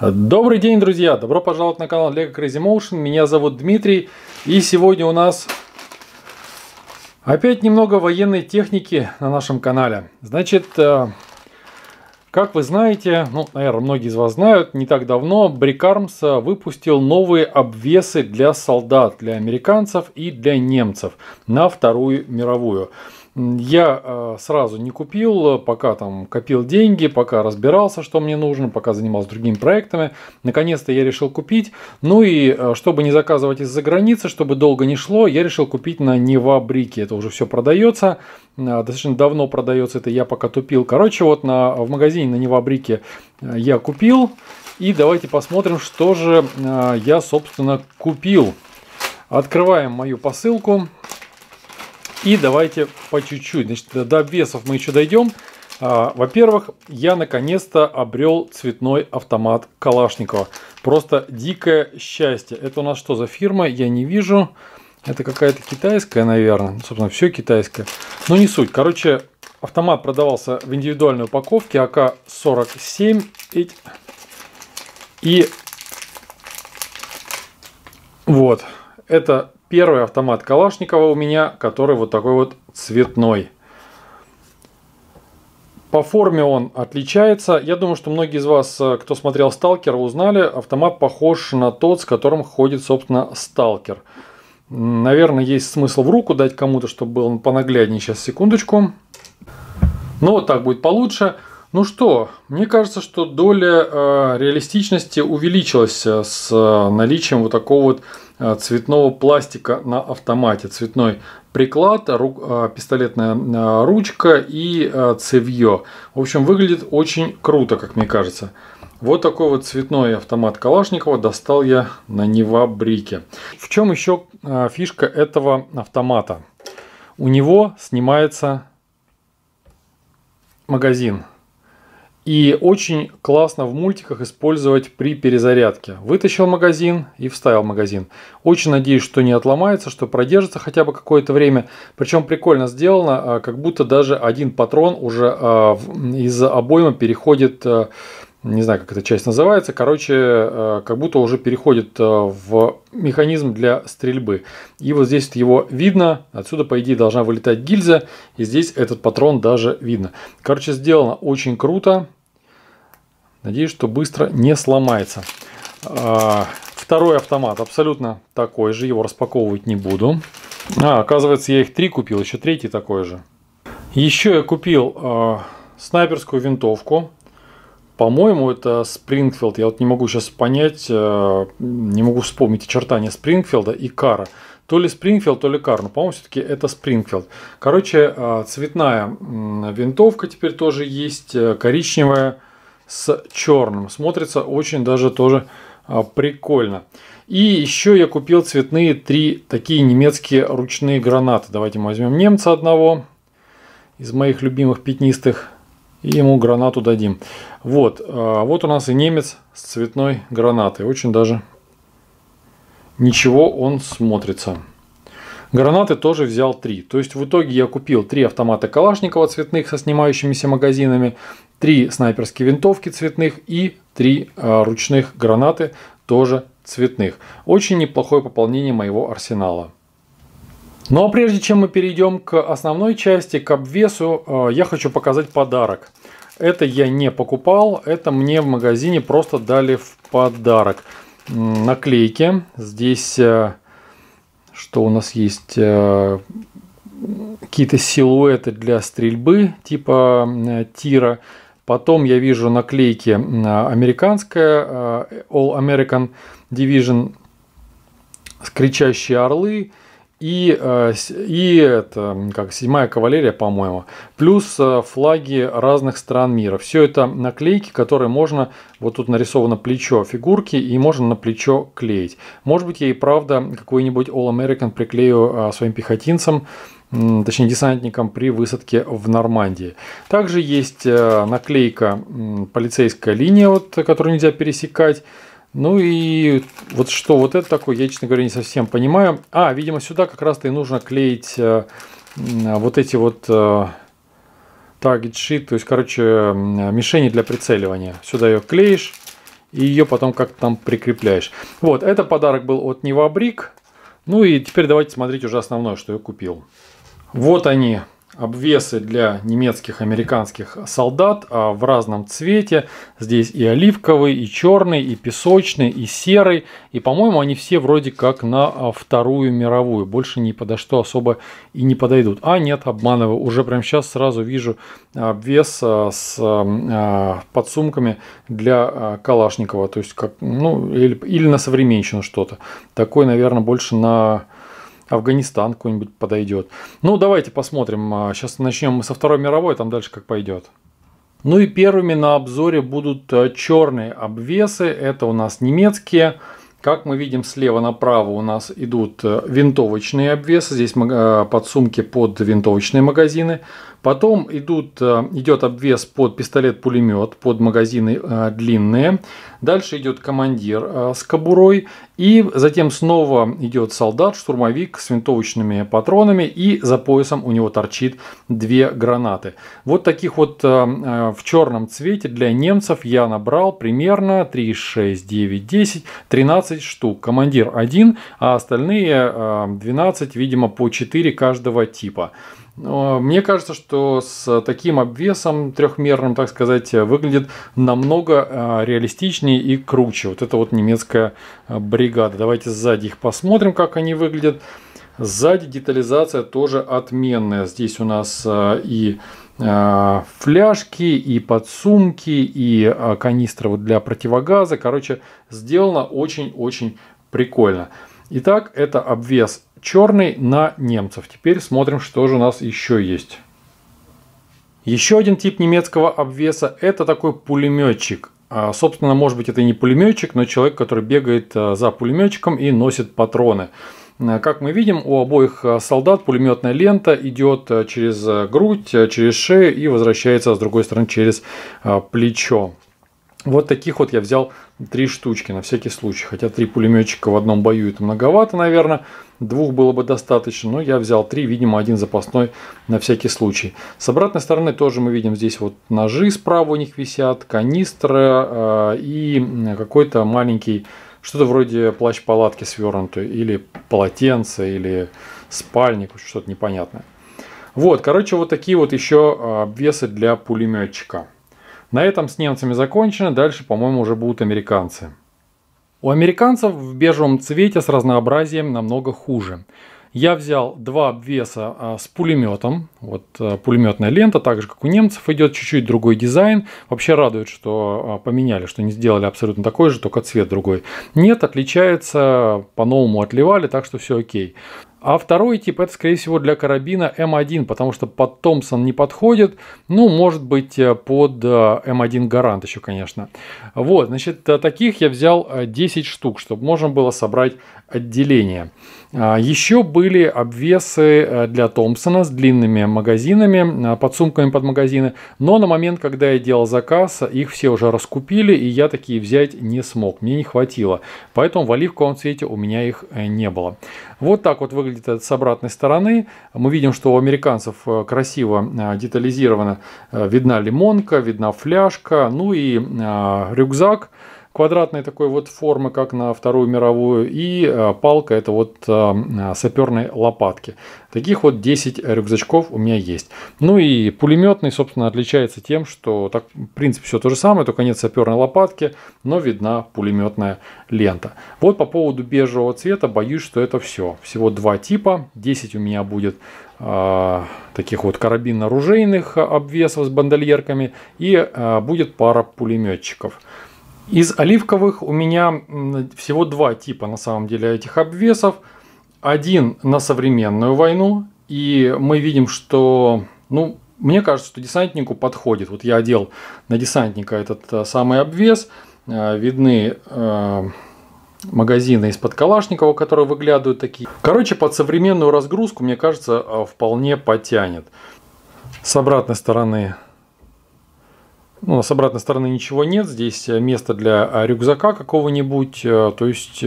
Добрый день, друзья! Добро пожаловать на канал Lego Crazy Motion. Меня зовут Дмитрий. И сегодня у нас опять немного военной техники на нашем канале. Значит, э, как вы знаете, ну, наверное, многие из вас знают, не так давно Брикармс э, выпустил новые обвесы для солдат, для американцев и для немцев на Вторую мировую. Я э, сразу не купил, пока там копил деньги, пока разбирался, что мне нужно, пока занимался другими проектами. Наконец-то я решил купить. Ну и э, чтобы не заказывать из-за границы, чтобы долго не шло, я решил купить на Нева Брике. Это уже все продается. А, достаточно давно продается, это я пока тупил. Короче, вот на, в магазине на Невабрике э, я купил. И давайте посмотрим, что же э, я, собственно, купил. Открываем мою посылку. И давайте по чуть-чуть. Значит, до весов мы еще дойдем. А, во-первых, я наконец-то обрел цветной автомат Калашникова. Просто дикое счастье. Это у нас что за фирма? Я не вижу. Это какая-то китайская, наверное. Ну, собственно, все китайское. Но не суть. Короче, автомат продавался в индивидуальной упаковке АК-47. И вот. Это первый автомат Калашникова у меня, который вот такой вот цветной. По форме он отличается. Я думаю, что многие из вас, э, кто смотрел "Сталкер", узнали, автомат похож на тот, с которым ходит, собственно, Сталкер. Наверное, есть смысл в руку дать кому-то, чтобы был он понагляднее. Сейчас, секундочку. Ну, вот так будет получше. Ну что, мне кажется, что доля э, реалистичности увеличилась э, с э, наличием вот такого вот э, цветного пластика на автомате. Цветной приклад, ру, э, пистолетная э, ручка и э, цевье. В общем, выглядит очень круто, как мне кажется. Вот такой вот цветной автомат Калашникова достал я на Нева Брике. В чем еще а, фишка этого автомата? У него снимается магазин. И очень классно в мультиках использовать при перезарядке. Вытащил магазин и вставил магазин. Очень надеюсь, что не отломается, что продержится хотя бы какое-то время. Причем прикольно сделано, а, как будто даже один патрон уже а, из обойма переходит не знаю, как эта часть называется, короче, э, как будто уже переходит э, в механизм для стрельбы. И вот здесь его видно, отсюда, по идее, должна вылетать гильза, и здесь этот патрон даже видно. Короче, сделано очень круто. Надеюсь, что быстро не сломается. А, второй автомат абсолютно такой же, его распаковывать не буду. А, оказывается, я их три купил, еще третий такой же. Еще я купил э, снайперскую винтовку по-моему, это Спрингфилд. Я вот не могу сейчас понять, э, не могу вспомнить очертания Спрингфилда и Кара. То ли Спрингфилд, то ли Кар. Но, по-моему, все-таки это Спрингфилд. Короче, э, цветная винтовка теперь тоже есть. Э, коричневая с черным. Смотрится очень даже тоже прикольно. И еще я купил цветные три такие немецкие ручные гранаты. Давайте мы возьмем немца одного из моих любимых пятнистых и ему гранату дадим. Вот, а вот у нас и немец с цветной гранатой. Очень даже ничего он смотрится. Гранаты тоже взял три, То есть в итоге я купил три автомата Калашникова цветных со снимающимися магазинами, три снайперские винтовки цветных и три а, ручных гранаты тоже цветных. Очень неплохое пополнение моего арсенала. Ну а прежде чем мы перейдем к основной части, к обвесу, э, я хочу показать подарок. Это я не покупал, это мне в магазине просто дали в подарок. Наклейки. Здесь э, что у нас есть? Э, какие-то силуэты для стрельбы типа тира. Потом я вижу наклейки американская All American Division скричащие кричащие орлы и, э, и это, как седьмая кавалерия, по-моему, плюс э, флаги разных стран мира. Все это наклейки, которые можно, вот тут нарисовано плечо фигурки, и можно на плечо клеить. Может быть, я и правда какой-нибудь All American приклею э, своим пехотинцам, точнее десантникам при высадке в Нормандии. Также есть наклейка полицейская линия, вот, которую нельзя пересекать. Ну и вот что вот это такое, я, честно говоря, не совсем понимаю. А, видимо, сюда как раз-то и нужно клеить э, вот эти вот э, target sheet, то есть, короче, мишени для прицеливания. Сюда ее клеишь и ее потом как-то там прикрепляешь. Вот, это подарок был от Невабрик. Ну и теперь давайте смотреть уже основное, что я купил. Вот они, обвесы для немецких, американских солдат а в разном цвете. Здесь и оливковый, и черный, и песочный, и серый. И, по-моему, они все вроде как на а, Вторую мировую. Больше ни подо что особо и не подойдут. А нет, обманываю. Уже прямо сейчас сразу вижу обвес а, с подсумками для Калашникова. То есть, как, ну, или, или на современщину что-то. Такой, наверное, больше на Афганистан какой-нибудь подойдет. Ну, давайте посмотрим. Сейчас а, начнем мы со Второй мировой, там дальше как пойдет. Ну и первыми на обзоре будут а, черные обвесы. Это у нас немецкие. Как мы видим, слева направо у нас идут а, винтовочные обвесы. Здесь подсумки под винтовочные магазины. Потом идут, э, идет обвес под пистолет-пулемет, под магазины э, длинные. Дальше идет командир э, с кобурой. И затем снова идет солдат, штурмовик с винтовочными патронами. И за поясом у него торчит две гранаты. Вот таких вот в черном цвете для немцев я набрал примерно 3, 6, 9, 10, 13 штук. Командир один, а остальные 12, видимо, по 4 каждого типа. Мне кажется, что с таким обвесом трехмерным, так сказать, выглядит намного а, реалистичнее и круче. Вот это вот немецкая а, бригада. Давайте сзади их посмотрим, как они выглядят. Сзади детализация тоже отменная. Здесь у нас а, и фляжки, и подсумки, и канистры для противогаза. Короче, сделано очень-очень прикольно. Итак, это обвес черный на немцев. Теперь смотрим, что же у нас еще есть. Еще один тип немецкого обвеса – это такой пулеметчик. А, собственно, может быть, это и не пулеметчик, но человек, который бегает а, за пулеметчиком и носит патроны. А, как мы видим, у обоих солдат пулеметная лента идет через грудь, через шею и возвращается с другой стороны через плечо. Вот таких вот я взял три штучки на всякий случай. Хотя три пулеметчика в одном бою это многовато, наверное. Двух было бы достаточно, но я взял три, видимо, один запасной на всякий случай. С обратной стороны тоже мы видим здесь вот ножи справа у них висят, канистра э, и какой-то маленький, что-то вроде плащ-палатки свернутой, или полотенце, или спальник, что-то непонятное. Вот, короче, вот такие вот еще э, обвесы для пулеметчика. На этом с немцами закончено, дальше, по-моему, уже будут американцы. У американцев в бежевом цвете с разнообразием намного хуже. Я взял два обвеса а, с пулеметом. Вот а, пулеметная лента, так же как у немцев, идет чуть-чуть другой дизайн. Вообще радует, что а, поменяли, что не сделали абсолютно такой же, только цвет другой. Нет, отличается, по-новому отливали, так что все окей. А второй тип это, скорее всего, для карабина М1, потому что под Томпсон не подходит. Ну, может быть, э, под э, М1 Гарант еще, конечно. Вот, значит, э, таких я взял 10 штук, чтобы можно было собрать отделение. А, еще были обвесы э, для Томпсона с длинными магазинами, а, подсумками под магазины, но на момент, когда я делал заказ, их все уже раскупили, и я такие взять не смог, мне не хватило. Поэтому в оливковом цвете у меня их э, не было. Вот так вот выглядит это с обратной стороны. Мы видим, что у американцев э, красиво детализировано видна лимонка, видна фляжка, ну и рюкзак – квадратной такой вот формы, как на Вторую мировую, и э, палка это вот э, э, саперной лопатки. Таких вот 10 рюкзачков у меня есть. Ну и пулеметный, собственно, отличается тем, что так, в принципе, все то же самое, только нет саперной лопатки, но видна пулеметная лента. Вот по поводу бежевого цвета, боюсь, что это все. Всего два типа, 10 у меня будет таких вот карабинно-оружейных обвесов с бандольерками и будет пара пулеметчиков. Из оливковых у меня всего два типа на самом деле этих обвесов. Один на современную войну, и мы видим, что, ну, мне кажется, что десантнику подходит. Вот я одел на десантника этот э, самый обвес, э, видны э, магазины из-под Калашникова, которые выглядывают такие. Короче, под современную разгрузку, мне кажется, э, вполне потянет. С обратной стороны ну, у нас с обратной стороны ничего нет, здесь э, место для э, рюкзака какого-нибудь, э, то есть,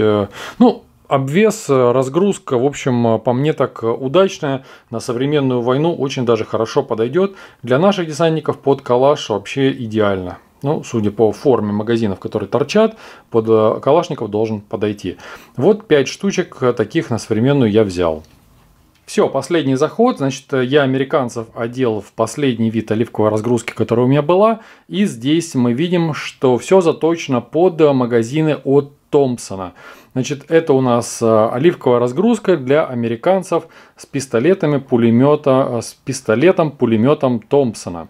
ну, обвес, разгрузка, в общем, по мне так удачная, на современную войну очень даже хорошо подойдет. Для наших десантников под калаш вообще идеально. Ну, судя по форме магазинов, которые торчат, под калашников должен подойти. Вот 5 штучек таких на современную я взял. Все, последний заход. Значит, я американцев одел в последний вид оливковой разгрузки, которая у меня была. И здесь мы видим, что все заточено под магазины от Томпсона. Значит, это у нас э, оливковая разгрузка для американцев с пистолетами, пулемета, э, с пистолетом, пулеметом Томпсона.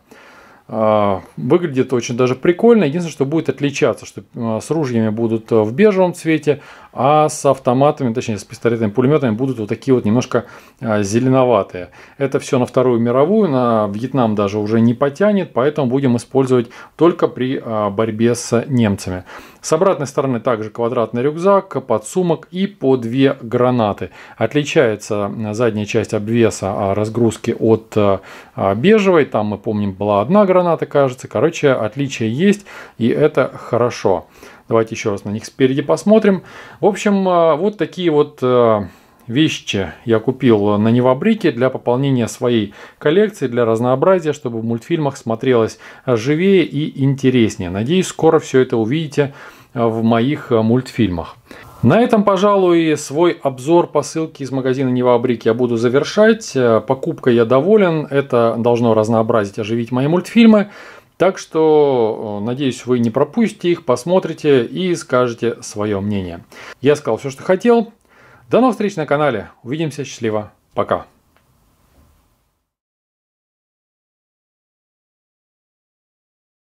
А, выглядит очень даже прикольно. Единственное, что будет отличаться, что а, с ружьями будут э, в бежевом цвете, а с автоматами, точнее с пистолетами, пулеметами будут вот такие вот немножко а, зеленоватые. Это все на Вторую мировую, на Вьетнам даже уже не потянет, поэтому будем использовать только при борьбе с немцами. С обратной стороны также квадратный рюкзак, подсумок и по две гранаты. Отличается э, задняя часть обвеса а, разгрузки от э, а, бежевой. Там, мы помним, была одна граната, кажется. Короче, отличия есть, и это хорошо. Давайте еще раз на них спереди посмотрим. В общем, э, вот такие вот вещи я купил на Невабрике для пополнения своей коллекции, для разнообразия, чтобы в мультфильмах смотрелось живее и интереснее. Надеюсь, скоро все это увидите в моих э, мультфильмах. На этом, пожалуй, свой обзор посылки из магазина Невабрик я буду завершать. Э, покупкой я доволен. Это должно разнообразить, оживить мои мультфильмы. Так что, э, надеюсь, вы не пропустите их, посмотрите и скажете свое мнение. Я сказал все, что хотел. До новых встреч на канале. Увидимся. Счастливо. Пока.